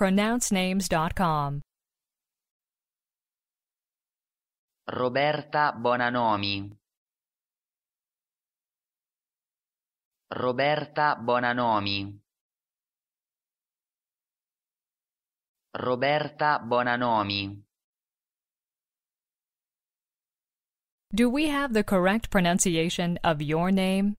pronouncenames.com. Roberta Bonanomi. Roberta Bonanomi. Roberta Bonanomi. Do we have the correct pronunciation of your name?